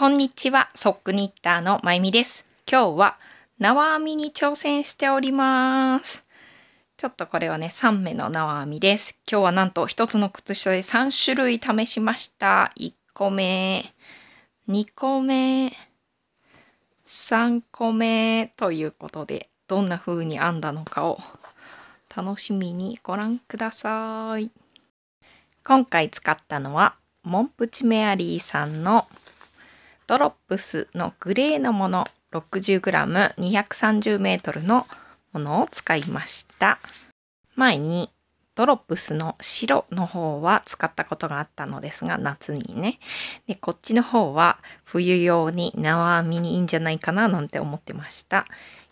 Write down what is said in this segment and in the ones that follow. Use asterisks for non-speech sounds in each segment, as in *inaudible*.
こんにちは、ソックニッターのまゆみです。今日は縄編みに挑戦しております。ちょっとこれはね、3目の縄編みです。今日はなんと1つの靴下で3種類試しました。1個目、2個目、3個目ということで、どんな風に編んだのかを楽しみにご覧ください。今回使ったのは、モンプチメアリーさんのドロップスのグレーのもの 60g230m のものを使いました。前にドロップスの白の方は使ったことがあったのですが、夏にね。で、こっちの方は冬用に縄編みにいいんじゃないかななんて思ってました。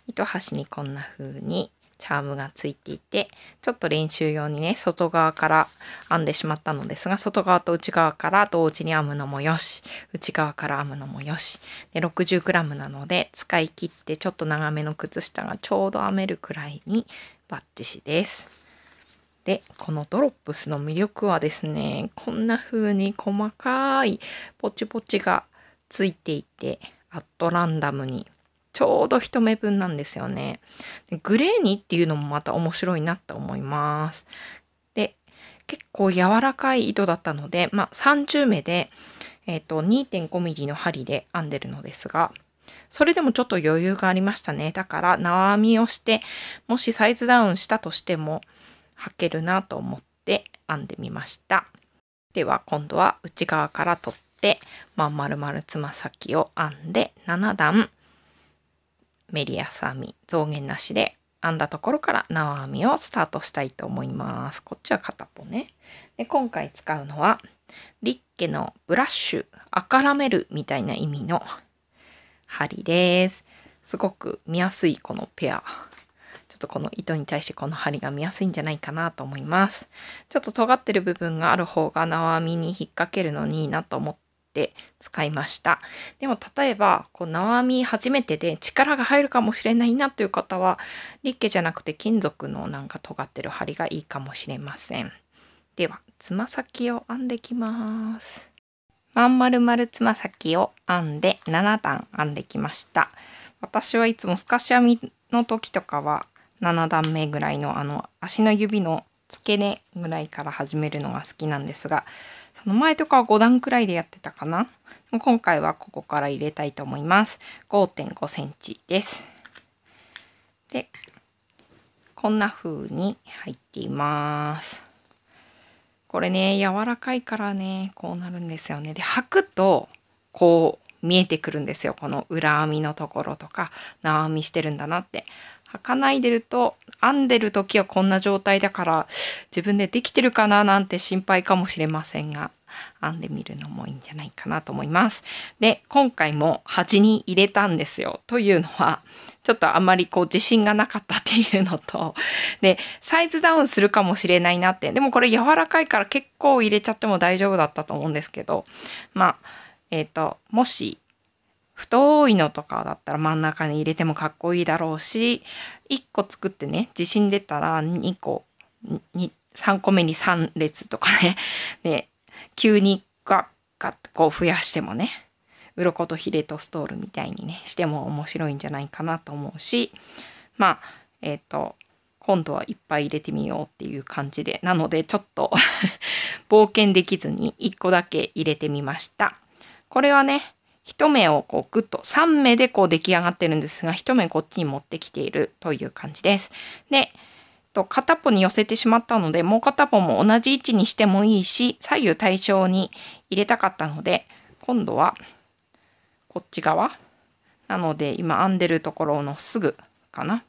糸端にこんな風にチャームがついていて、ちょっと練習用にね、外側から編んでしまったのですが、外側と内側から同時に編むのもよし、内側から編むのもよし。で、60g なので、使い切ってちょっと長めの靴下がちょうど編めるくらいにバッチシです。でこのドロップスの魅力はですねこんな風に細かいポチポチがついていてアットランダムにちょうど一目分なんですよね。グレーにっていうのもまた面白いなと思います。で、結構柔らかい糸だったので、まあ、30目で、えっ、ー、と、2.5ミリの針で編んでるのですが、それでもちょっと余裕がありましたね。だから縄編みをして、もしサイズダウンしたとしても履けるなと思って編んでみました。では今度は内側から取って、まん、丸々つま先を編んで7段メリヤス編み増減なしで編んだところから縄編みをスタートしたいと思います。こっちは片方ね。で今回使うのはリッケのブラッシュ、赤らめるみたいな意味の針です。すごく見やすいこのペア。ちょっとこの糸に対してこの針が見やすいんじゃないかなと思います。ちょっと尖ってる部分がある方が縄編みに引っ掛けるのにいいなと思っって使いました。でも例えば、こう縄編み初めてで力が入るかもしれないなという方は、リッケじゃなくて金属のなんか尖ってる針がいいかもしれません。では、つま先を編んできます。まん丸々つま先を編んで7段編んできました。私はいつも透かし編みの時とかは7段目ぐらいのあの足の指の付け根ぐらいから始めるのが好きなんですがその前とかは5段くらいでやってたかな。今回はここから入れたいと思います。5.5センチです。で、こんな風に入っています。これね、柔らかいからね、こうなるんですよね。で、履くと、こう見えてくるんですよ。この裏編みのところとか、縄編みしてるんだなって。儚いでると編んでる時はこんな状態だから自分でできてるかななんて心配かもしれませんが編んでみるのもいいんじゃないかなと思います。で今回も端に入れたんですよ。というのはちょっとあまりこう自信がなかったっていうのとでサイズダウンするかもしれないなってでもこれ柔らかいから結構入れちゃっても大丈夫だったと思うんですけどまあえっ、ー、ともし太いのとかだったら真ん中に入れてもかっこいいだろうし、1個作ってね、自信出たら2個、3個目に3列とかね。で、*laughs* 急にガッガッとこう増やしてもね、鱗とヒレとストールみたいにね、しても面白いんじゃないかなと思うし、まあ、えっ、ー、と、今度はいっぱい入れてみようっていう感じで、なのでちょっと *laughs* 冒険できずに1個だけ入れてみました。これはね、一目をこうグッと3目でこう出来上がってるんですが、一目こっちに持ってきているという感じです。で、と片っぽに寄せてしまったので、もう片方も同じ位置にしてもいいし、左右対称に入れたかったので、今度はこっち側。なので、今編んでるところのすぐかな。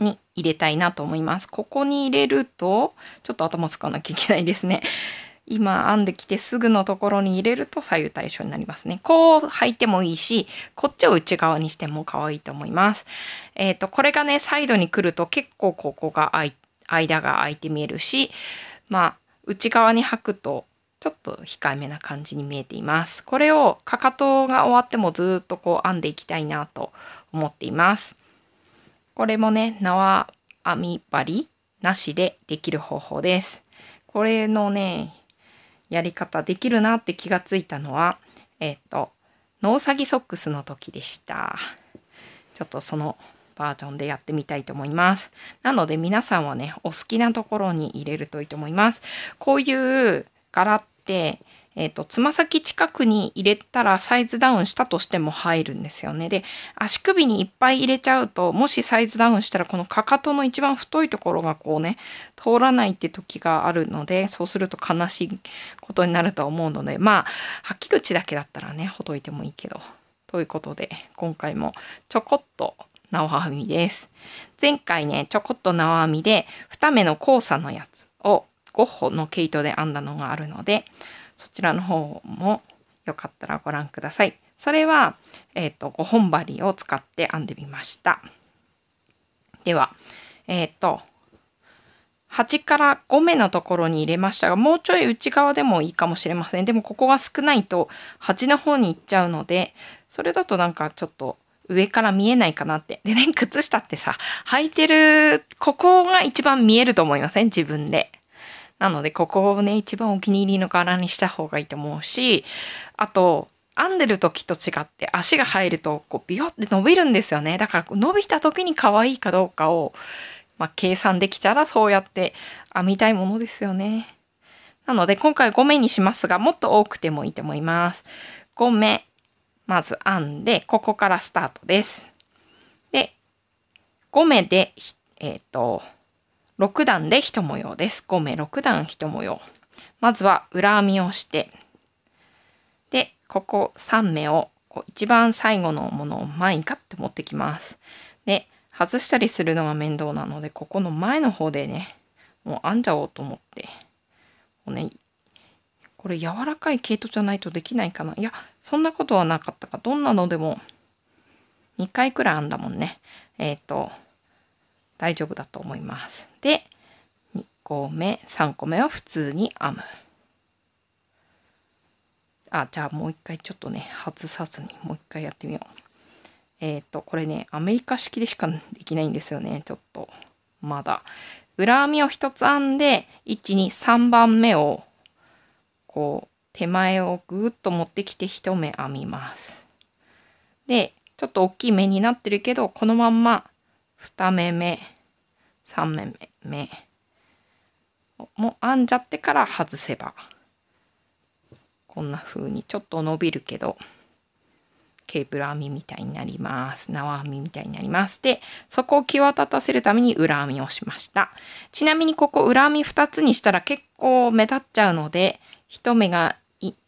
に入れたいなと思います。ここに入れると、ちょっと頭使わなきゃいけないですね。今編んできてすぐのところに入れると左右対称になりますね。こう履いてもいいし、こっちを内側にしても可愛いと思います。えっ、ー、と、これがね、サイドに来ると結構ここが間が空いて見えるし、まあ、内側に履くとちょっと控えめな感じに見えています。これをかかとが終わってもずっとこう編んでいきたいなと思っています。これもね、縄編み針なしでできる方法です。これのね、やり方できるなって気がついたのは、えっ、と、ノーサギソックスの時でした。ちょっとそのバージョンでやってみたいと思います。なので皆さんはね、お好きなところに入れるといいと思います。こういう柄って、えっ、ー、と、つま先近くに入れたらサイズダウンしたとしても入るんですよね。で、足首にいっぱい入れちゃうと、もしサイズダウンしたらこのかかとの一番太いところがこうね、通らないって時があるので、そうすると悲しいことになると思うので、まあ、履き口だけだったらね、ほどいてもいいけど。ということで、今回もちょこっと縄編みです。前回ね、ちょこっと縄編みで2目の交差のやつをゴッホの毛糸で編んだのがあるので、そちらの方もよかったらご覧ください。それは、えっ、ー、と、5本針を使って編んでみました。では、えっ、ー、と、8から5目のところに入れましたが、もうちょい内側でもいいかもしれません。でもここが少ないと端の方に行っちゃうので、それだとなんかちょっと上から見えないかなって。でね、靴下ってさ、履いてる、ここが一番見えると思いません、自分で。なので、ここをね、一番お気に入りの柄にした方がいいと思うし、あと、編んでる時と違って足が入るとこうビヨって伸びるんですよね。だから伸びた時に可愛いかどうかを、まあ、計算できたらそうやって編みたいものですよね。なので今回5目にしますがもっと多くてもいいと思います。5目まず編んでここからスタートです。で5目でえっ、ー、と6段で1模様です。5目6段1模様。まずは裏編みをして、で、ここ3目を一番最後のものを前にカッて持ってきます。で、外したりするのが面倒なので、ここの前の方でね、もう編んじゃおうと思って、うね、これ柔らかい毛糸じゃないとできないかな。いや、そんなことはなかったか。どんなのでも2回くらい編んだもんね。えっ、ー、と、大丈夫だと思います。で、2個目、3個目は普通に編む。あ、じゃあもう一回ちょっとね、外さずにもう一回やってみよう。えっ、ー、と、これね、アメリカ式でしかできないんですよね、ちょっと。まだ。裏編みを1つ編んで、1、2、3番目を、こう、手前をぐーっと持ってきて1目編みます。で、ちょっと大きい目になってるけど、このまんま2目目、3目目も編んじゃってから外せばこんな風にちょっと伸びるけどケーブル編みみたいになります。縄編みみたいになります。で、そこを際立たせるために裏編みをしました。ちなみにここ裏編み2つにしたら結構目立っちゃうので、一目が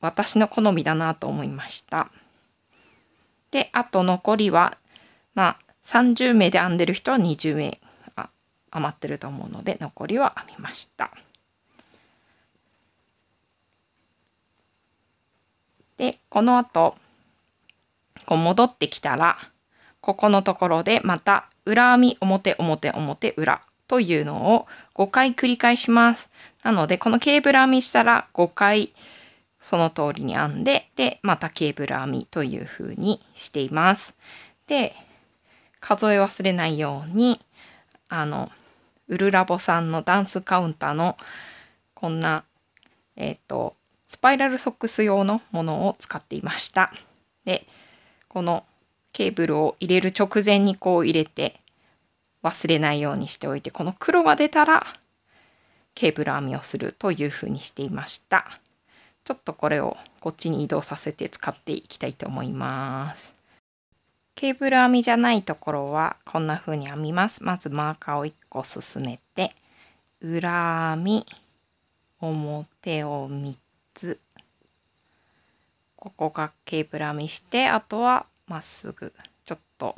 私の好みだなと思いました。で、あと残りは、まあ、30目で編んでる人は20名余ってると思うので残りは編みました。でこの後こう戻ってきたらここのところでまた裏編み表表表裏というのを5回繰り返します。なのでこのケーブル編みしたら5回その通りに編んででまたケーブル編みという風にしています。で数え忘れないようにあのウルラボさんのダンスカウンターのこんな、えっ、ー、と、スパイラルソックス用のものを使っていました。で、このケーブルを入れる直前にこう入れて忘れないようにしておいて、この黒が出たらケーブル編みをするというふうにしていました。ちょっとこれをこっちに移動させて使っていきたいと思います。ケーブル編みじゃないところはこんな風に編みます。まずマーカーを1個進めて裏編み表を3つここがケーブル編みしてあとはまっすぐちょっと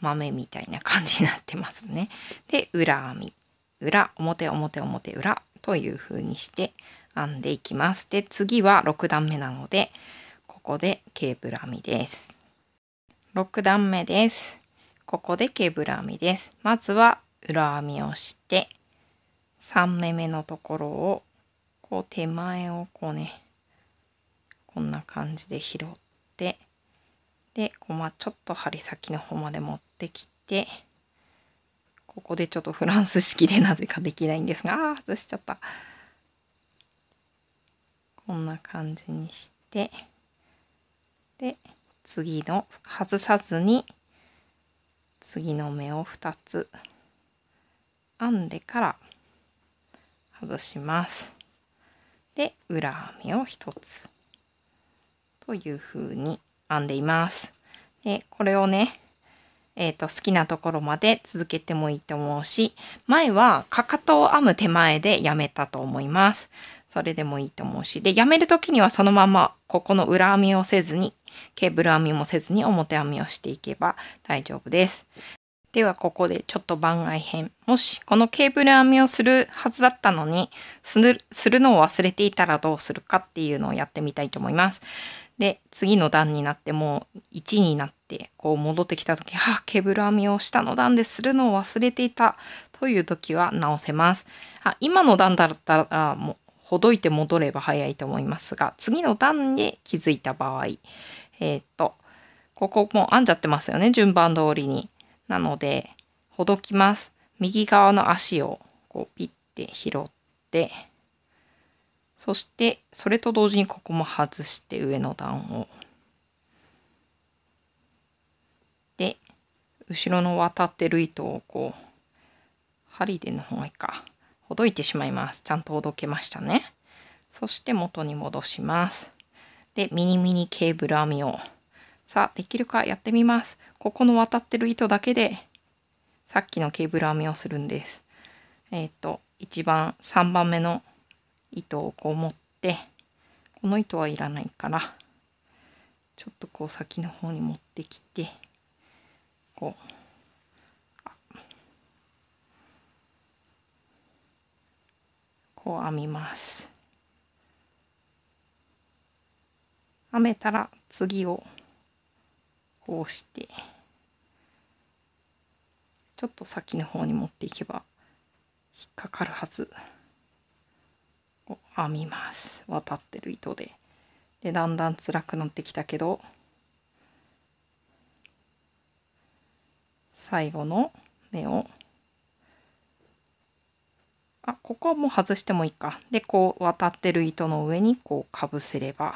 豆みたいな感じになってますね。で裏編み裏表表表裏という風にして編んでいきます。で次は6段目なのでここでケーブル編みです。6段目です。ここで毛ブラ編みです。まずは裏編みをして3目目のところをこう手前をこうねこんな感じで拾ってでこまちょっと針先の方まで持ってきてここでちょっとフランス式でなぜかできないんですがあ外しちゃったこんな感じにしてで次の外さずに次の目を2つ編んでから外します。で裏編みを1つというふうに編んでいます。でこれをねえーと好きなところまで続けてもいいと思うし前はかかとを編む手前でやめたと思います。それでもいいと思うし。で、やめるときにはそのまま、ここの裏編みをせずに、ケーブル編みもせずに表編みをしていけば大丈夫です。では、ここでちょっと番外編。もし、このケーブル編みをするはずだったのに、するのを忘れていたらどうするかっていうのをやってみたいと思います。で、次の段になってもう1になって、こう戻ってきた時、はあ、ケーブル編みを下の段でするのを忘れていたという時は直せます。あ、今の段だったらもうほどいて戻れば早いと思いますが、次の段で気づいた場合、えー、っと、ここも編んじゃってますよね、順番通りに。なので、ほどきます。右側の足をこうピッて拾って、そして、それと同時にここも外して上の段を。で、後ろの渡ってる糸をこう、針での方がいいか。ほどいてしまいます。ちゃんとほどけましたね。そして元に戻します。で、ミニミニケーブル編みを。さあ、できるかやってみます。ここの渡ってる糸だけで、さっきのケーブル編みをするんです。えっ、ー、と、一番、3番目の糸をこう持って、この糸はいらないから、ちょっとこう先の方に持ってきて、こう。こう編みます編めたら次をこうしてちょっと先の方に持っていけば引っかかるはず編みます渡ってる糸ででだんだん辛くなってきたけど最後の目をあここはもう外してもいいかでこう渡ってる糸の上にこうかぶせれば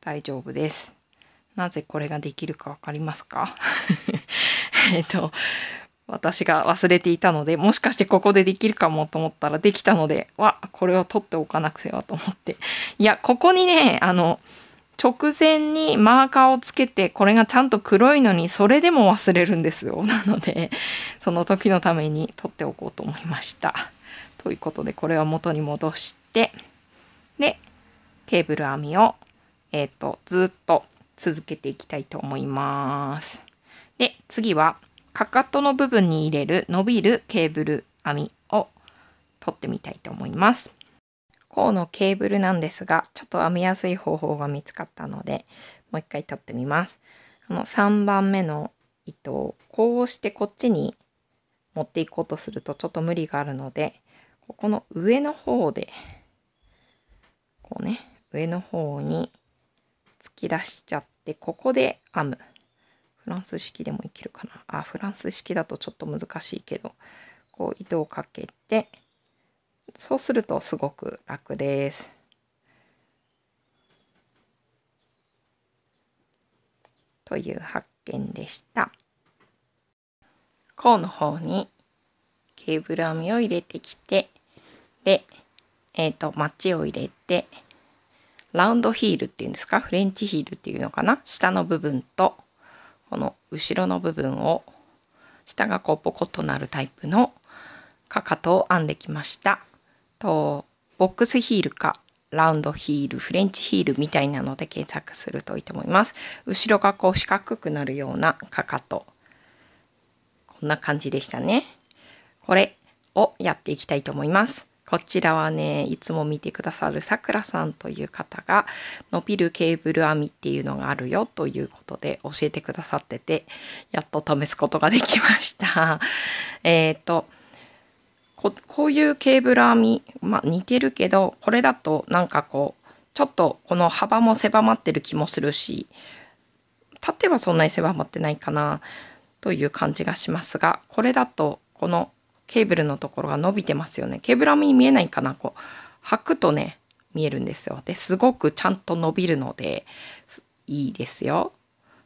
大丈夫ですなぜこれができるか分かりますか *laughs* えっと私が忘れていたのでもしかしてここでできるかもと思ったらできたのでわこれを取っておかなくてはと思っていやここにねあの直前にマーカーをつけてこれがちゃんと黒いのにそれでも忘れるんですよなのでその時のために取っておこうと思いました。ということで、これを元に戻して、で、テーブル編みを、えっ、ー、と、ずっと続けていきたいと思います。で、次は、かかとの部分に入れる伸びるケーブル編みを取ってみたいと思います。こうのケーブルなんですが、ちょっと編みやすい方法が見つかったので、もう一回取ってみます。この、3番目の糸をこうしてこっちに持っていこうとするとちょっと無理があるので、ここの上の方で、こうね、上の方に突き出しちゃって、ここで編む。フランス式でもいけるかな。あ、フランス式だとちょっと難しいけど、こう糸をかけて、そうするとすごく楽です。という発見でした。甲の方にケーブル編みを入れてきてで、えっ、ー、と、マッチを入れて、ラウンドヒールっていうんですかフレンチヒールっていうのかな下の部分と、この後ろの部分を、下がこうポコッとなるタイプのかかとを編んできました。と、ボックスヒールか、ラウンドヒール、フレンチヒールみたいなので検索するといいと思います。後ろがこう四角くなるようなかかと。こんな感じでしたね。これをやっていきたいと思います。こちらはね、いつも見てくださるさくらさんという方が、伸びるケーブル編みっていうのがあるよということで教えてくださってて、やっと試すことができました。*laughs* えっ、ー、と、ここういうケーブル編み、まあ、似てるけど、これだとなんかこう、ちょっとこの幅も狭まってる気もするし、縦はそんなに狭まってないかなという感じがしますが、これだとこのケーブルのところが伸びてますよね。ケーブル編みに見えないかなこう、履くとね、見えるんですよ。で、すごくちゃんと伸びるので、いいですよ。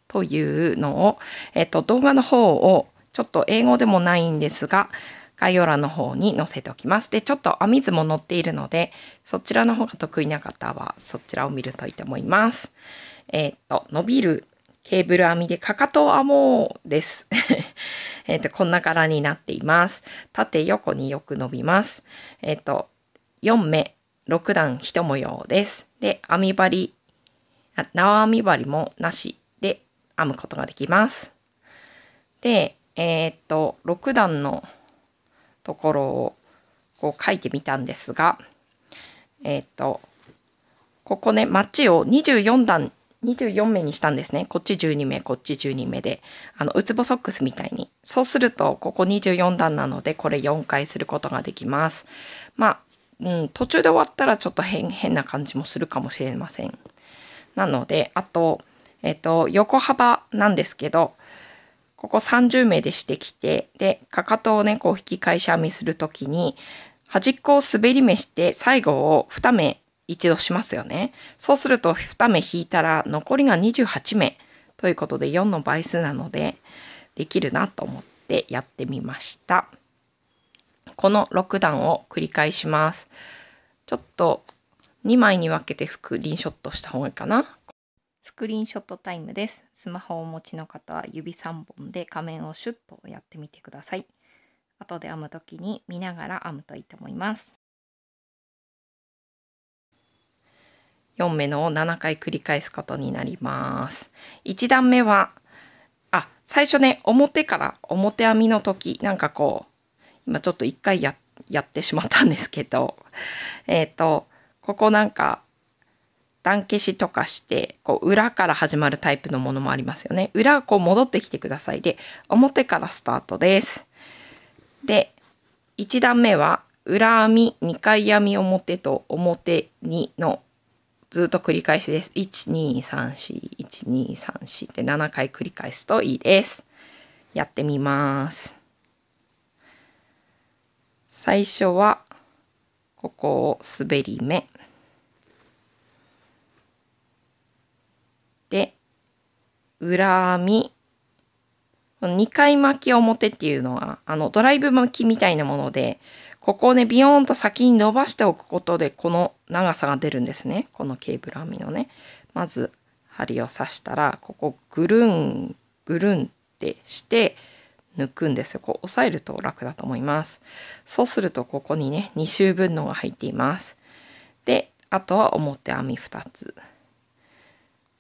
というのを、えっと、動画の方を、ちょっと英語でもないんですが、概要欄の方に載せておきます。で、ちょっと編み図も載っているので、そちらの方が得意な方は、そちらを見るといいと思います。えっと、伸びるケーブル編みでかかと編もうです。*laughs* えっと、こんな柄になっています。縦横によく伸びます。えっ、ー、と、4目、6段1模様です。で、編み針、縄編み針もなしで編むことができます。で、えっ、ー、と、6段のところをこう書いてみたんですが、えっ、ー、と、ここね、マッチを24段24目にしたんですね。こっち12目、こっち12目で。あの、ウツボソックスみたいに。そうすると、ここ24段なので、これ4回することができます。まあ、うん、途中で終わったらちょっと変、変な感じもするかもしれません。なので、あと、えっと、横幅なんですけど、ここ30目でしてきて、で、かかとをね、こう引き返し編みするときに、端っこを滑り目して、最後を2目一度しますよね。そうすると2目引いたら残りが28目ということで4の倍数なのでできるなと思ってやってみました。この6段を繰り返します。ちょっと2枚に分けてスクリーンショットした方がいいかな。スクリーンショットタイムです。スマホをお持ちの方は指3本で仮面をシュッとやってみてください。後で編む時に見ながら編むといいと思います。4目のを7回繰り返すことになります。1段目は、あ、最初ね、表から表編みの時、なんかこう、今ちょっと一回やってしまったんですけど、えっ、ー、と、ここなんか、段消しとかして、こう裏から始まるタイプのものもありますよね。裏こう戻ってきてください。で、表からスタートです。で、1段目は、裏編み2回編み表と表2のずっと繰り返しです。1234123って7回繰り返すといいです。やってみます。最初はここを滑り目。で、裏編み。2回巻き表っていうのは、あの、ドライブ巻きみたいなもので、ここをね、ビヨーンと先に伸ばしておくことで、この長さが出るんですね。このケーブル編みのね。まず、針を刺したら、ここぐるん、ぐるんってして、抜くんですよ。こう押さえると楽だと思います。そうすると、ここにね、2周分のが入っています。で、あとは表編み2つ。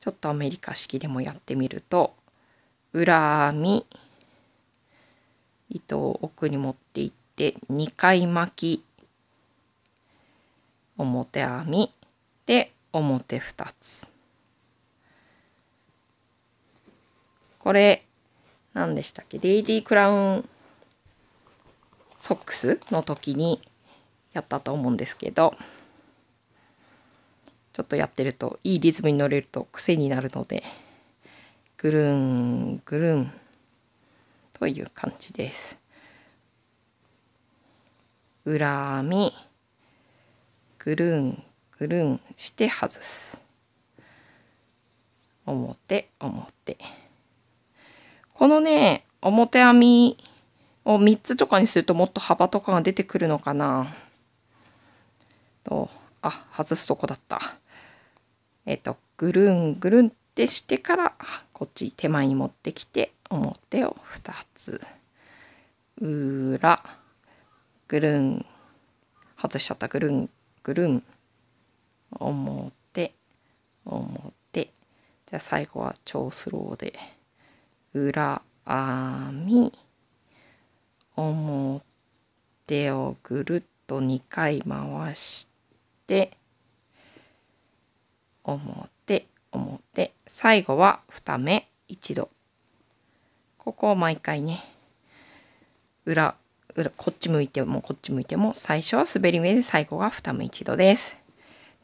ちょっとアメリカ式でもやってみると、裏編み、糸を奥に持っていって、で2回巻き表編みで表2つこれ何でしたっけデイジークラウンソックスの時にやったと思うんですけどちょっとやってるといいリズムに乗れると癖になるのでぐるんぐるんという感じです。裏編みぐるんぐるんして外す表表このね表編みを3つとかにするともっと幅とかが出てくるのかなとあ外すとこだったえっとぐるんぐるんってしてからこっち手前に持ってきて表を2つ裏ぐるん外しちゃったぐるんぐるん表表じゃあ最後は超スローで裏編み表をぐるっと2回回して表表最後は2目一度ここを毎回ね裏こっち向いてもこっち向いても最初は滑り目で最後が二目一度です。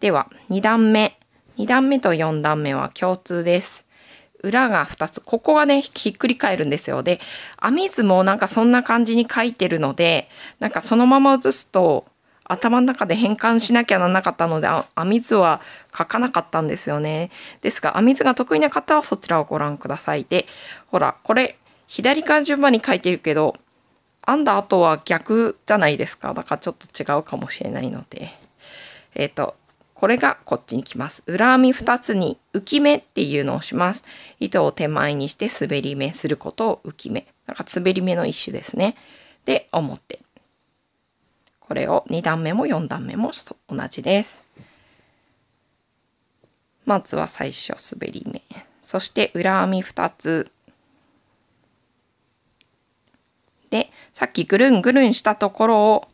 では2段目。2段目と4段目は共通です。裏が2つ。ここがね、ひっくり返るんですよ。で、編み図もなんかそんな感じに書いてるので、なんかそのまま写すと頭の中で変換しなきゃならなかったので、編み図は書かなかったんですよね。ですが、編み図が得意な方はそちらをご覧ください。で、ほら、これ、左から順番に書いてるけど、編んだ後は逆じゃないですか。だからちょっと違うかもしれないので。えっ、ー、と、これがこっちに来ます。裏編み2つに浮き目っていうのをします。糸を手前にして滑り目することを浮き目。なんか滑り目の一種ですね。で、表。これを2段目も4段目も同じです。まずは最初滑り目。そして裏編み2つさっきぐるんぐるんしたところを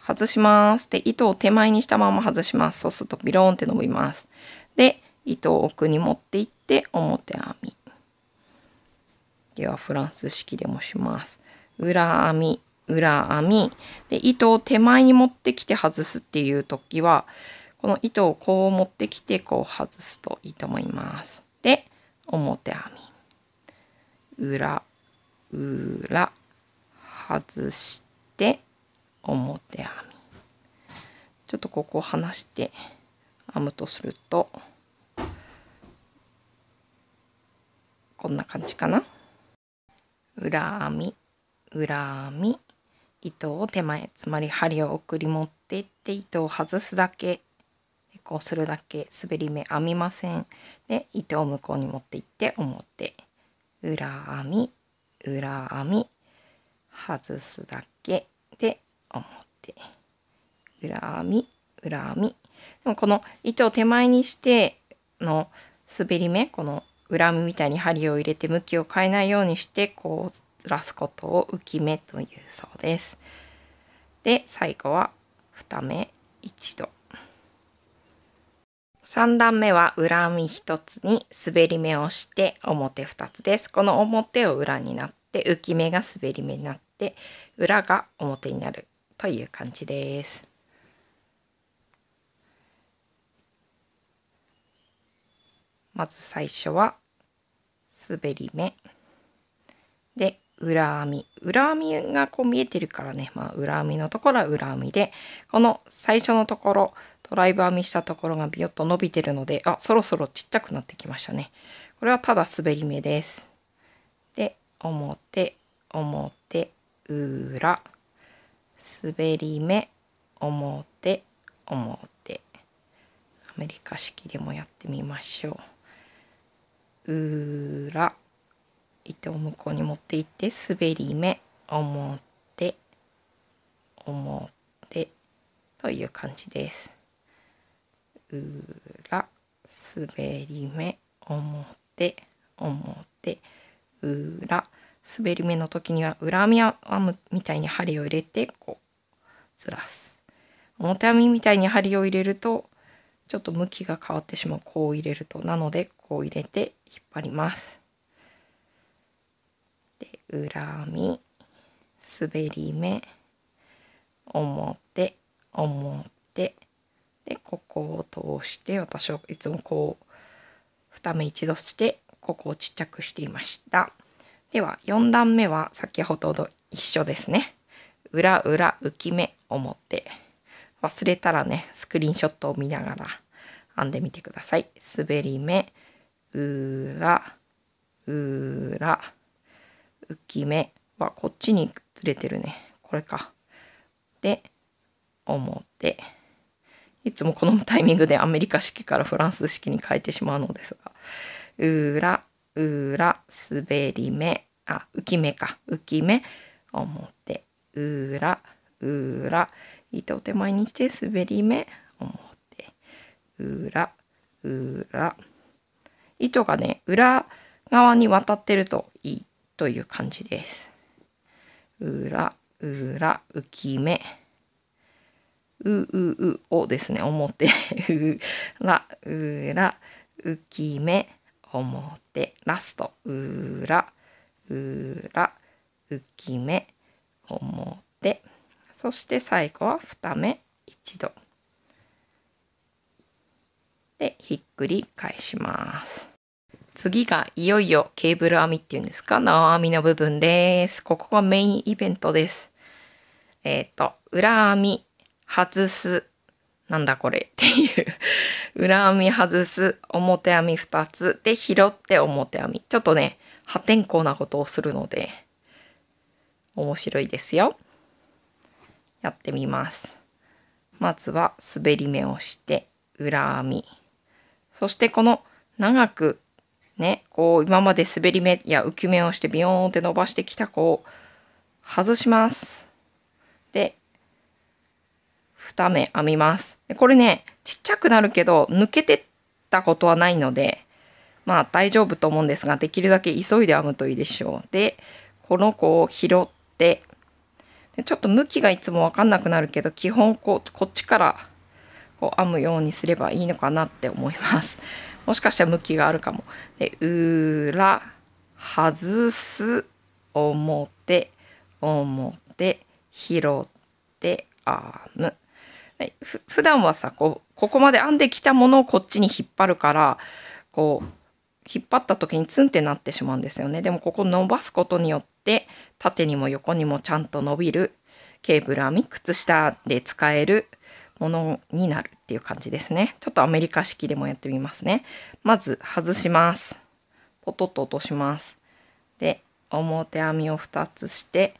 外します。で、糸を手前にしたまま外します。そうするとビローンって伸びます。で、糸を奥に持っていって表編み。ではフランス式でもします。裏編み、裏編み。で、糸を手前に持ってきて外すっていう時は、この糸をこう持ってきてこう外すといいと思います。で、表編み。裏、裏。外して表編みちょっとここを離して編むとするとこんな感じかな裏編み裏編み糸を手前つまり針を送り持ってって糸を外すだけこうするだけ滑り目編みませんで糸を向こうに持っていって表裏編み裏編み外すだけで表裏編み裏編みでもこの糸を手前にしての滑り目この裏編みみたいに針を入れて向きを変えないようにしてこうずらすことを浮き目というそうです。で最後は2目1度。3段目は裏編み1つに滑り目をして表2つです。この表を裏になって浮き目が滑り目になっで裏が表になるという感じです。まず最初は滑り目で裏編み裏編みがこう見えてるからね、まあ、裏編みのところは裏編みでこの最初のところドライブ編みしたところがビヨッと伸びてるのであそろそろちっちゃくなってきましたねこれはただ滑り目ですで表表裏滑り目表表アメリカ式でもやってみましょう裏糸を向こうに持っていって滑り目表表という感じです裏滑り目表表裏滑り目の時には裏編み編むみたいに針を入れてこうずらす表編みみたいに針を入れるとちょっと向きが変わってしまうこう入れるとなのでこう入れて引っ張りますで裏編み滑り目表表でここを通して私はいつもこう2目一度してここをちっちゃくしていました。では4段目は先ほど一緒ですね。裏裏浮き目表。忘れたらね、スクリーンショットを見ながら編んでみてください。滑り目、裏、裏、浮き目はこっちにずれてるね。これか。で、表。いつもこのタイミングでアメリカ式からフランス式に変えてしまうのですが、裏、裏、滑り目、あ、浮き目か。浮き目、表、裏、裏、糸を手前にして滑り目、表、裏、裏。糸がね、裏側に渡ってるといいという感じです。裏、裏、浮き目。う、う、う、おですね、表。裏、裏、浮き目。表、ラスト、裏、裏、浮き目、表。そして最後は2目、一度。で、ひっくり返します。次がいよいよケーブル編みっていうんですか、縄編みの部分です。ここがメインイベントです。えっ、ー、と、裏編み、外す、なんだこれっていう裏編み外す、表編み2つ、で、拾って表編み。ちょっとね、破天荒なことをするので、面白いですよ。やってみます。まずは滑り目をして裏編み。そしてこの長くね、こう今まで滑り目や浮き目をしてビヨーンって伸ばしてきた子を外します。2目編みます。これね、ちっちゃくなるけど、抜けてったことはないので、まあ大丈夫と思うんですが、できるだけ急いで編むといいでしょう。で、この子を拾って、でちょっと向きがいつもわかんなくなるけど、基本こう、こっちからこう編むようにすればいいのかなって思います。*laughs* もしかしたら向きがあるかも。で、裏、外す、表、表、拾って、編む。ふ普段はさこうここまで編んできたものをこっちに引っ張るからこう引っ張った時にツンってなってしまうんですよねでもここ伸ばすことによって縦にも横にもちゃんと伸びるケーブル編み靴下で使えるものになるっていう感じですねちょっとアメリカ式でもやってみますねまず外しますポトッと落としますで表編みを2つして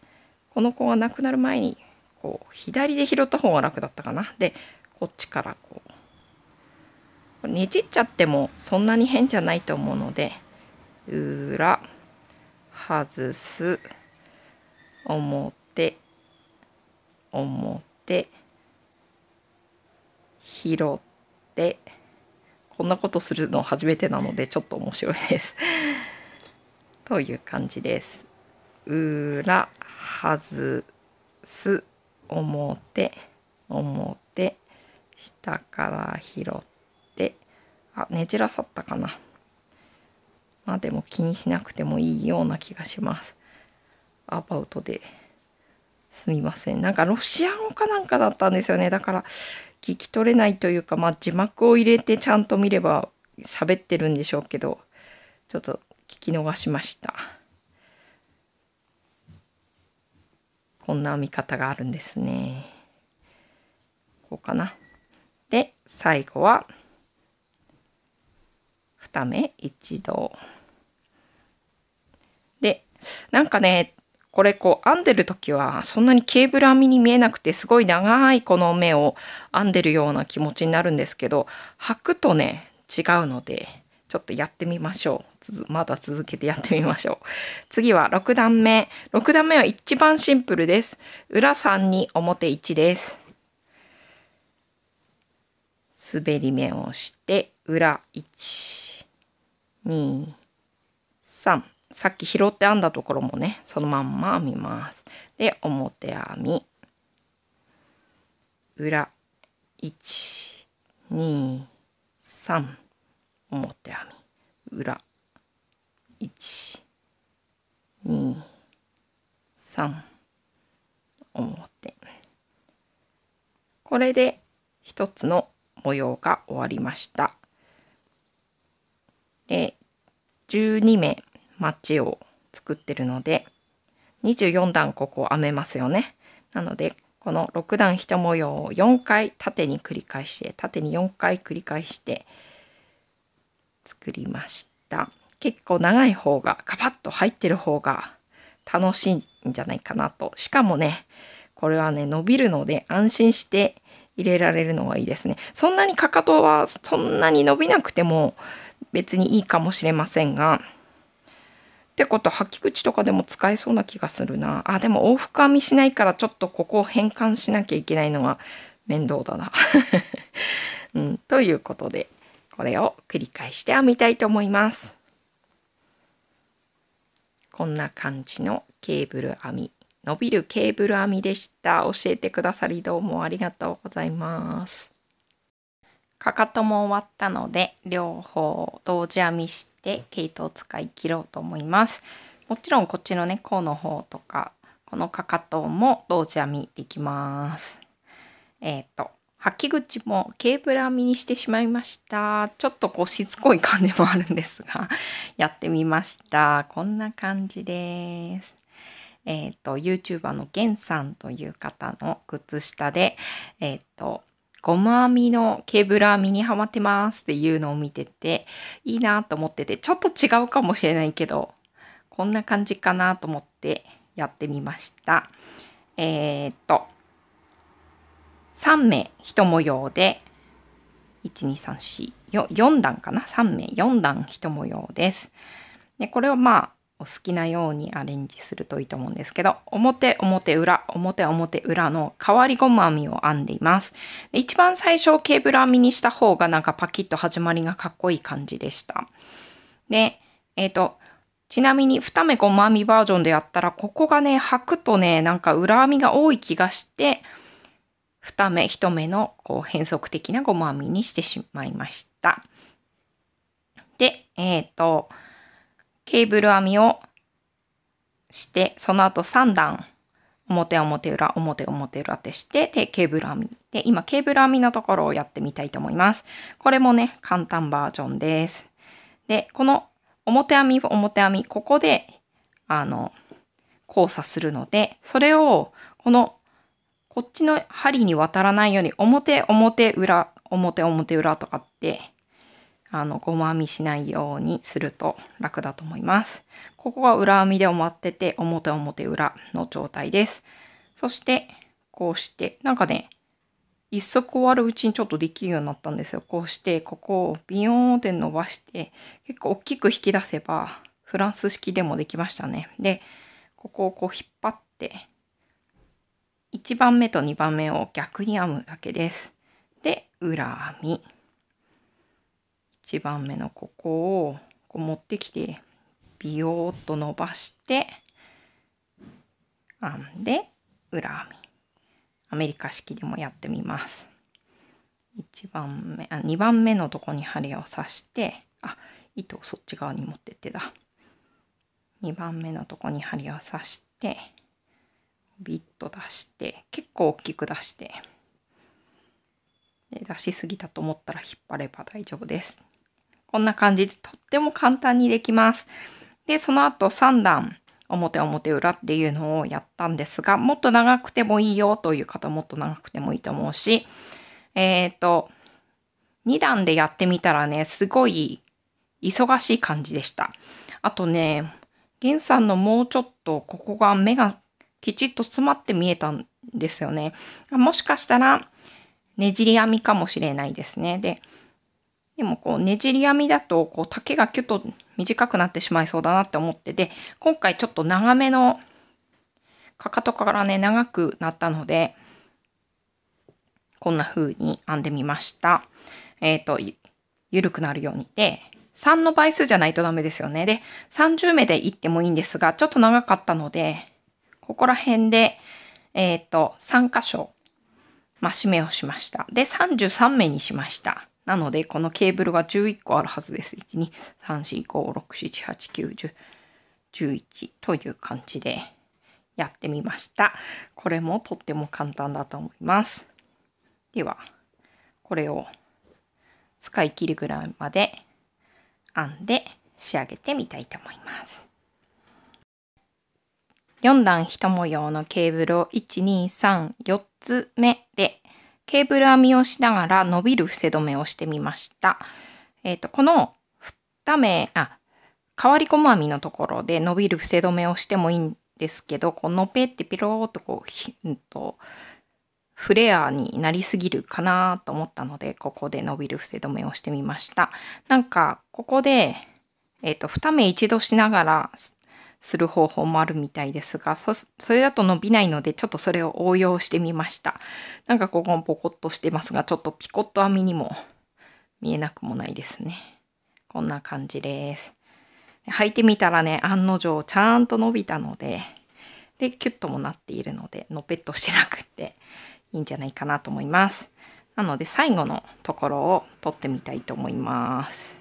この子がなくなる前にこう左で拾った方が楽だったかなでこっちからこうねじっちゃってもそんなに変じゃないと思うので裏外す表表拾ってこんなことするの初めてなのでちょっと面白いですという感じです。裏外す表表下から拾ってあねじらさったかなまあでも気にしなくてもいいような気がしますアバウトですみませんなんかロシア語かなんかだったんですよねだから聞き取れないというかまあ字幕を入れてちゃんと見れば喋ってるんでしょうけどちょっと聞き逃しました。こんな編み方があるんですね。こうかな。で最後は2目一度。でなんかねこれこう編んでる時はそんなにケーブル編みに見えなくてすごい長いこの目を編んでるような気持ちになるんですけど履くとね違うのでちょっとやってみましょう。まだ続けてやってみましょう。*laughs* 次は6段目。6段目は一番シンプルです。裏3に表1です。滑り目をして、裏1、2、3。さっき拾って編んだところもね、そのまんま編みます。で、表編み。裏1、2、3。表編み裏123表これで1つの模様が終わりましたで12目待を作ってるので24段ここ編めますよねなのでこの6段1模様を4回縦に繰り返して縦に4回繰り返して作りました結構長い方がカパッと入ってる方が楽しいんじゃないかなとしかもねこれはね伸びるので安心して入れられるのがいいですねそんなにかかとはそんなに伸びなくても別にいいかもしれませんがってこと履き口とかでも使えそうな気がするなあでも往復編みしないからちょっとここを変換しなきゃいけないのが面倒だな、*laughs* うん、ということでこれを繰り返して編みたいと思います。こんな感じのケーブル編み、伸びるケーブル編みでした。教えてくださりどうもありがとうございます。かかとも終わったので、両方同時編みして毛糸を使い切ろうと思います。もちろんこっちのね、甲の方とか、このかかとも同時編みできます。えっ、ー、と、履き口もケーブル編みにしてしまいました。ちょっとこうしつこい感じもあるんですが *laughs* やってみました。こんな感じです。えっ、ー、と、YouTuber のゲンさんという方の靴下で、えっ、ー、と、ゴム編みのケーブル編みにハマってますっていうのを見てて、いいなと思ってて、ちょっと違うかもしれないけど、こんな感じかなと思ってやってみました。えっ、ー、と、3名一模様で、1,2,3,4,4段かな ?3 名4段一模様です。で、これをまあ、お好きなようにアレンジするといいと思うんですけど、表表裏、表表裏の変わりゴム編みを編んでいます。で一番最初ケーブル編みにした方がなんかパキッと始まりがかっこいい感じでした。で、えっ、ー、と、ちなみに二目ゴム編みバージョンでやったら、ここがね、履くとね、なんか裏編みが多い気がして、2目1目のこう変則的なゴム編みにしてしまいました。で、えっ、ー、と、ケーブル編みをして、その後3段、表表裏、表表裏ってして、で、ケーブル編み。で、今、ケーブル編みのところをやってみたいと思います。これもね、簡単バージョンです。で、この表編み、表編み、ここで、あの、交差するので、それを、このこっちの針に渡らないように、表、表、裏、表、表、裏とかって、あの、ごま編みしないようにすると楽だと思います。ここが裏編みで終わってて、表、表、裏の状態です。そして、こうして、なんかね、一足終わるうちにちょっとできるようになったんですよ。こうして、ここをビヨーンって伸ばして、結構大きく引き出せば、フランス式でもできましたね。で、ここをこう引っ張って、1番目と2番目を逆に編むだけです。で、裏編み。1番目のここをこう持ってきて、ビヨーっと伸ばして、編んで、裏編み。アメリカ式でもやってみます。1番目、あ、2番目のとこに針を刺して、あ、糸をそっち側に持ってってだ。2番目のとこに針を刺して、ビッと出して結構大きく出してで出しすぎたと思ったら引っ張れば大丈夫です。こんな感じでとっても簡単にできます。で、その後3段表表裏っていうのをやったんですが、もっと長くてもいいよという方もっと長くてもいいと思うし、えっ、ー、と、2段でやってみたらね、すごい忙しい感じでした。あとね、ゲさんのもうちょっとここが目がきちっと詰まって見えたんですよね。もしかしたら、ねじり編みかもしれないですね。で、でもこうねじり編みだとこう丈がキュッと短くなってしまいそうだなって思ってで、今回ちょっと長めのかかとからね長くなったので、こんな風に編んでみました。えっ、ー、と、ゆるくなるように。で、3の倍数じゃないとダメですよね。で、30目でいってもいいんですが、ちょっと長かったので、ここら辺で、えっ、ー、と、3箇所、増し目をしました。で、33目にしました。なので、このケーブルが11個あるはずです。1、2、3、4、5、6、7、8、9、10、11という感じでやってみました。これもとっても簡単だと思います。では、これを使い切るぐらいまで編んで仕上げてみたいと思います。4段1模様のケーブルを1234つ目でケーブル編みをしながら伸びる伏せ止めをしてみました。えっ、ー、と、この2目、あ、変わり込む編みのところで伸びる伏せ止めをしてもいいんですけど、このペってピローっとこう、と、フレアになりすぎるかなと思ったので、ここで伸びる伏せ止めをしてみました。なんか、ここで、えっ、ー、と、2目一度しながら、する方法もあるみたいですが、そ、それだと伸びないので、ちょっとそれを応用してみました。なんかここもポコッとしてますが、ちょっとピコッと編みにも見えなくもないですね。こんな感じです。履いてみたらね、案の定ちゃんと伸びたので、で、キュッともなっているので、のぺっとしてなくていいんじゃないかなと思います。なので、最後のところを取ってみたいと思います。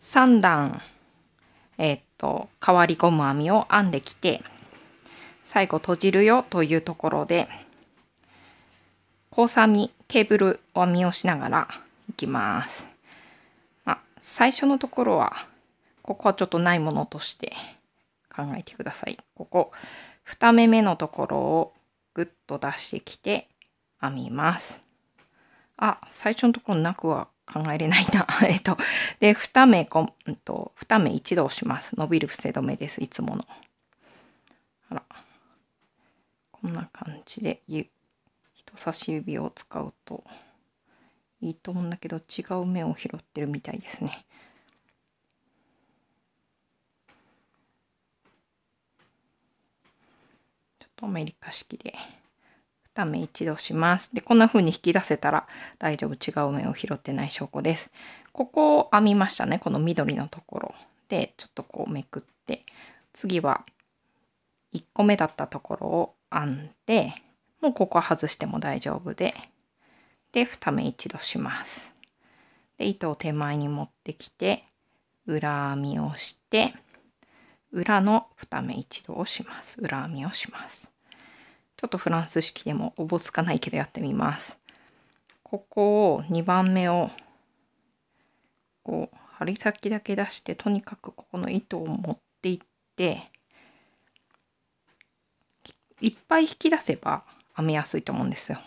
3段。えー、っと、変わりゴム編みを編んできて、最後閉じるよというところで、交差編み、ケーブル編みをしながらいきます。あ、最初のところは、ここはちょっとないものとして考えてください。ここ、2目目のところをぐっと出してきて編みます。あ、最初のところなくは考えれないな。*laughs* えっと、で、2目こ、うんと、2目一度押します。伸びる伏せ止めです。いつもの。あら。こんな感じで、人差し指を使うといいと思うんだけど、違う目を拾ってるみたいですね。ちょっとアメリカ式で。3目一度します。で、こんな風に引き出せたら大丈夫。違う面を拾ってない証拠です。ここを編みましたね。この緑のところ。で、ちょっとこうめくって、次は1個目だったところを編んで、もうここは外しても大丈夫で、で、2目一度します。で、糸を手前に持ってきて、裏編みをして、裏の2目一度をします。裏編みをします。ちょっとフランス式でもおぼつかないけどやってみます。ここを2番目をこう針先だけ出してとにかくここの糸を持っていっていっぱい引き出せば編みやすいと思うんですよ。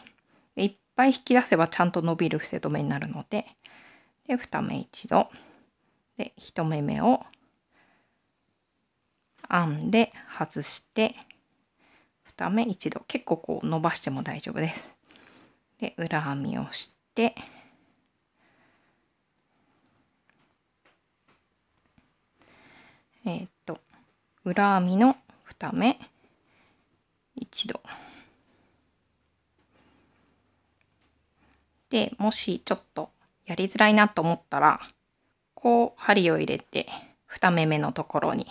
でいっぱい引き出せばちゃんと伸びる伏せ止めになるのでで2目一度で1目目を編んで外して2目一度結構こう伸ばしても大丈夫ですで裏編みをしてえー、っと裏編みの2目一度でもしちょっとやりづらいなと思ったらこう針を入れて2目目のところに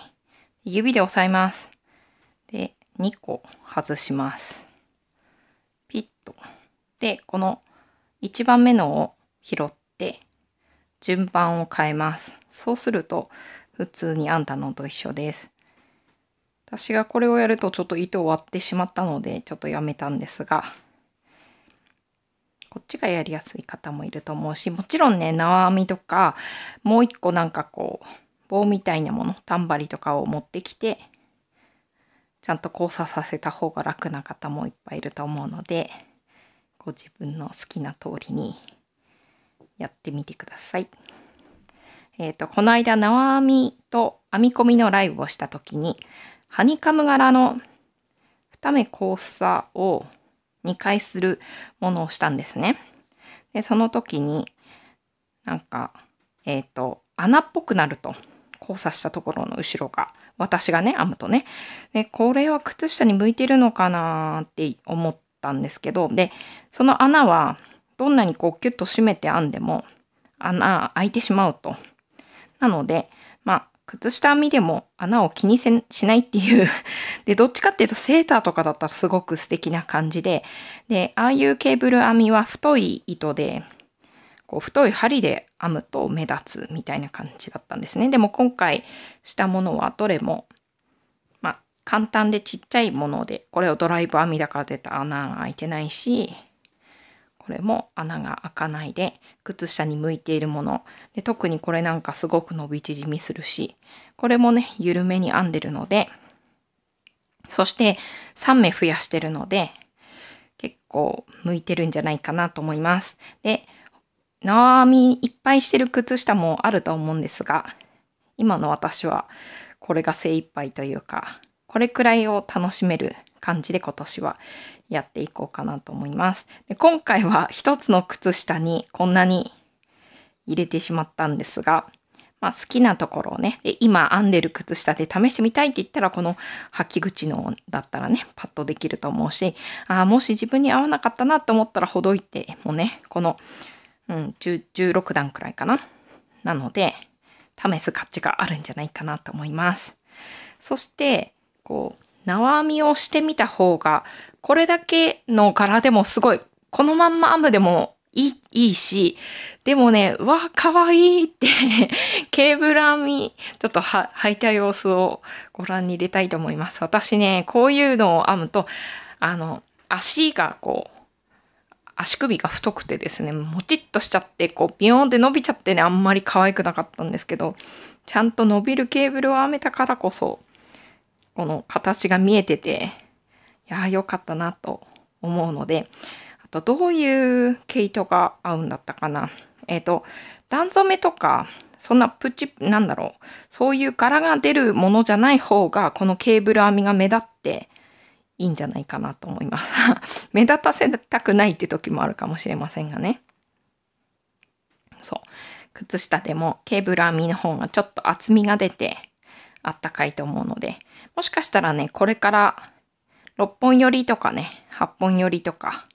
指で押さえますで2個外します。ピッと。で、この1番目のを拾って順番を変えます。そうすると普通にあんたのと一緒です。私がこれをやるとちょっと糸を割ってしまったのでちょっとやめたんですがこっちがやりやすい方もいると思うしもちろんね縄編みとかもう一個なんかこう棒みたいなものタンバリとかを持ってきてちゃんと交差させた方が楽な方もいっぱいいると思うのでご自分の好きな通りにやってみてください。えっ、ー、と、この間縄編みと編み込みのライブをした時にハニカム柄の2目交差を2回するものをしたんですね。で、その時になんか、えっ、ー、と、穴っぽくなると交差したところの後ろが私がね、編むとね。で、これは靴下に向いてるのかなって思ったんですけど、で、その穴はどんなにこうキュッと締めて編んでも穴開いてしまうと。なので、まあ、靴下編みでも穴を気にせしないっていう *laughs* で、どっちかっていうとセーターとかだったらすごく素敵な感じで、で、ああいうケーブル編みは太い糸で、こう太い針で編むと目立つみたいな感じだったんですね。でも今回したものはどれも、まあ、簡単でちっちゃいもので、これをドライブ編みだから出た穴が開いてないし、これも穴が開かないで靴下に向いているもので特にこれなんかすごく伸び縮みするしこれもね緩めに編んでるのでそして3目増やしてるので結構向いてるんじゃないかなと思いますで縄編みいっぱいしてる靴下もあると思うんですが、今の私はこれが精一杯というか、これくらいを楽しめる感じで今年はやっていこうかなと思います。で今回は一つの靴下にこんなに入れてしまったんですが、まあ、好きなところをね、で今編んでる靴下で試してみたいって言ったら、この履き口のだったらね、パッとできると思うし、あもし自分に合わなかったなと思ったらほどいてもね、このうん、16段くらいかな。なので、試す価値があるんじゃないかなと思います。そして、こう、縄編みをしてみた方が、これだけの柄でもすごい、このまんま編むでもいい、いいし、でもね、うわ、かわいいって *laughs* ケーブル編み、ちょっとは履いた様子をご覧に入れたいと思います。私ね、こういうのを編むと、あの、足がこう、足首が太くてですね、もちっとしちゃって、こう、ビヨーンって伸びちゃってね、あんまり可愛くなかったんですけど、ちゃんと伸びるケーブルを編めたからこそ、この形が見えてて、いやー良かったなと思うので、あとどういう毛糸が合うんだったかな。えっ、ー、と、段染めとか、そんなプチ、なんだろう、そういう柄が出るものじゃない方が、このケーブル編みが目立って、いいんじゃないかなと思います *laughs* 目立たせたくないって時もあるかもしれませんがね。そう。靴下でもケーブル編みの方がちょっと厚みが出てあったかいと思うので、もしかしたらね、これから6本寄りとかね、8本寄りとか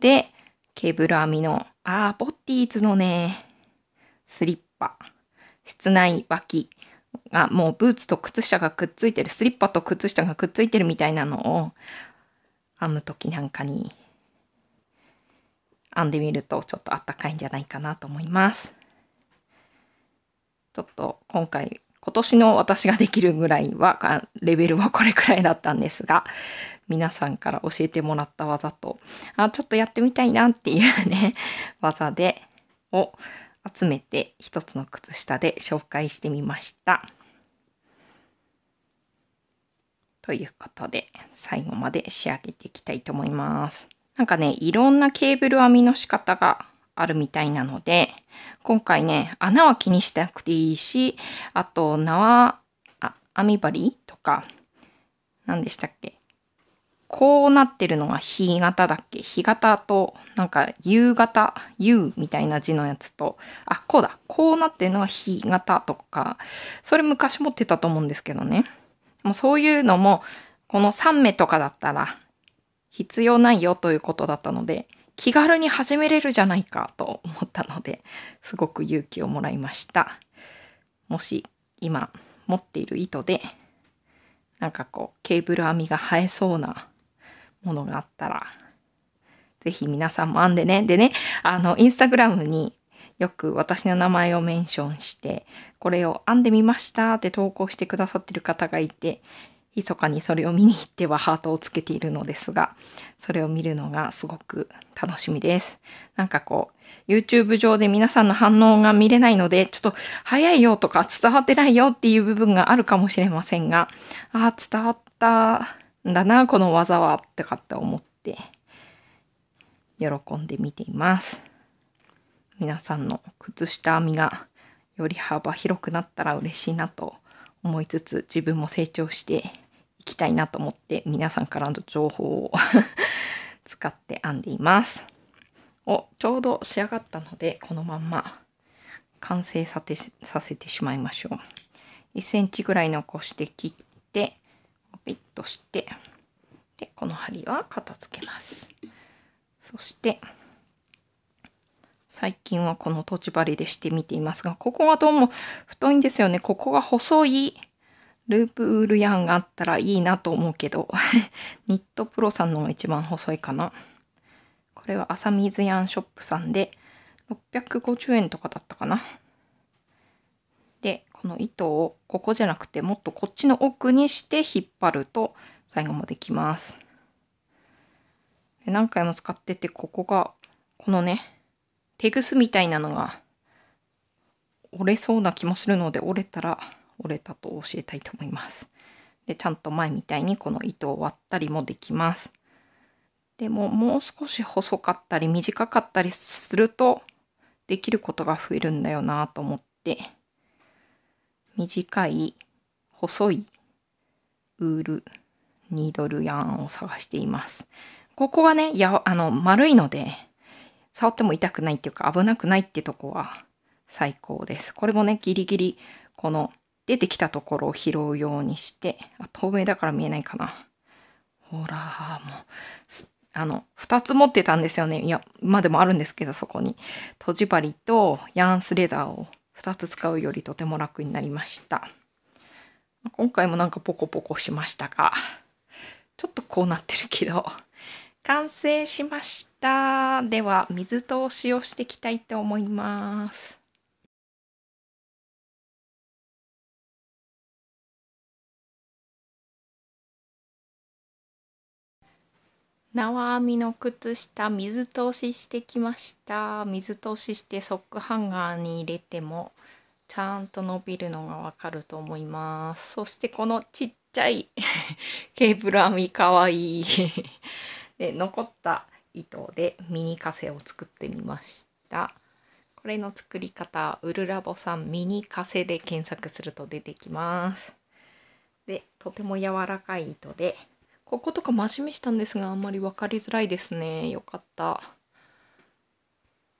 で、ケーブル編みの、あー、ボッティーズのね、スリッパ、室内脇あもうブーツと靴下がくっついてるスリッパと靴下がくっついてるみたいなのを編む時なんかに編んでみるとちょっとあったかいんじゃないかなと思います。ちょっと今回今年の私ができるぐらいはレベルはこれくらいだったんですが皆さんから教えてもらった技とあちょっとやってみたいなっていうね技でを集めて一つの靴下で紹介してみました。ということで最後まで仕上げていきたいと思います。なんかねいろんなケーブル編みの仕方があるみたいなので今回ね穴は気にしなくていいしあと縄編み針とか何でしたっけこうなってるのが日型だっけ日型と、なんか夕方、夕みたいな字のやつと、あ、こうだ。こうなってるのが日型とか、それ昔持ってたと思うんですけどね。もうそういうのも、この3目とかだったら必要ないよということだったので、気軽に始めれるじゃないかと思ったので、すごく勇気をもらいました。もし今持っている糸で、なんかこうケーブル編みが生えそうなものがあったら、ぜひ皆さんも編んでね。でね、あの、インスタグラムによく私の名前をメンションして、これを編んでみましたって投稿してくださってる方がいて、密かにそれを見に行ってはハートをつけているのですが、それを見るのがすごく楽しみです。なんかこう、YouTube 上で皆さんの反応が見れないので、ちょっと早いよとか伝わってないよっていう部分があるかもしれませんが、ああ、伝わった。んだな、この技は、ってかって思って、喜んで見ています。皆さんの靴下編みがより幅広くなったら嬉しいなと思いつつ、自分も成長していきたいなと思って、皆さんからの情報を *laughs* 使って編んでいます。お、ちょうど仕上がったので、このまんま完成させてしまいましょう。1センチぐらい残して切って、ピッとしてでこの針は片付けますそして最近はこのとち針でしてみていますがここはどうも太いんですよねここが細いループウールヤンがあったらいいなと思うけど *laughs* ニットプロさんのが一番細いかなこれは朝水ヤンショップさんで650円とかだったかなでこの糸をここじゃなくてもっとこっちの奥にして引っ張ると最後もできます。で何回も使っててここがこのねテグスみたいなのが折れそうな気もするので折れたら折れたと教えたいと思います。でちゃんと前みたいにこの糸を割ったりもできます。でももう少し細かったり短かったりするとできることが増えるんだよなと思って。短い細いウールニードルヤーンを探しています。ここはね、や、あの、丸いので、触っても痛くないっていうか危なくないってとこは最高です。これもね、ギリギリ、この出てきたところを拾うようにして、あ透明だから見えないかな。ほら、もう、あの、2つ持ってたんですよね。いや、までもあるんですけど、そこに。とじ針とヤンスレザーを2つ使うよりとても楽になりました今回もなんかポコポコしましたがちょっとこうなってるけど完成しましたでは水通しをしていきたいと思います縄編みの靴下水通ししてきました水通ししてソックハンガーに入れてもちゃんと伸びるのがわかると思いますそしてこのちっちゃい *laughs* ケーブル編みかわいい *laughs* で残った糸でミニカセを作ってみましたこれの作り方ウルラボさんミニカセで検索すると出てきますでとても柔らかい糸でこことか真面目したんですがあんまり分かりづらいですねよかった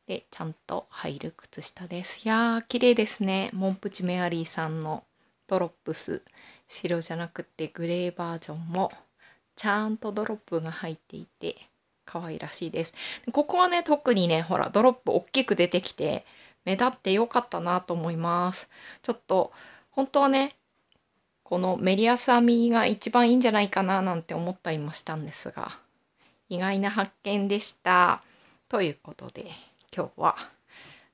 でちゃんと入る靴下ですいやー綺麗ですねモンプチメアリーさんのドロップス白じゃなくてグレーバージョンもちゃんとドロップが入っていて可愛らしいですここはね特にねほらドロップ大きく出てきて目立って良かったなと思いますちょっと本当はねこのメリアス編みが一番いいんじゃないかななんて思ったりもしたんですが意外な発見でした。ということで今日は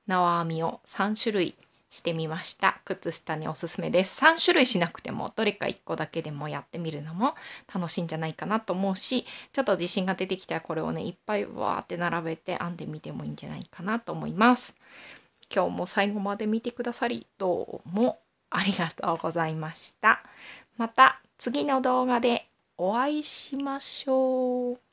縄編みを3種類してみました。靴下におすすめです。3種類しなくてもどれか1個だけでもやってみるのも楽しいんじゃないかなと思うしちょっと自信が出てきたらこれをねいっぱいわーって並べて編んでみてもいいんじゃないかなと思います。今日も最後まで見てくださりどうも。ありがとうございました。また次の動画でお会いしましょう。